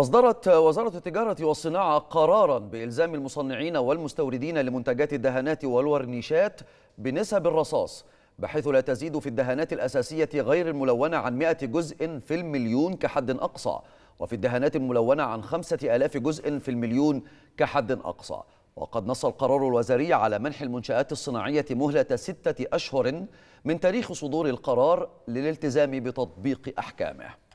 أصدرت وزارة التجارة والصناعة قرارا بإلزام المصنعين والمستوردين لمنتجات الدهانات والورنيشات بنسب الرصاص بحيث لا تزيد في الدهانات الأساسية غير الملونة عن 100 جزء في المليون كحد أقصى وفي الدهانات الملونة عن 5000 جزء في المليون كحد أقصى وقد نص القرار الوزاري على منح المنشآت الصناعية مهلة ستة أشهر من تاريخ صدور القرار للالتزام بتطبيق أحكامه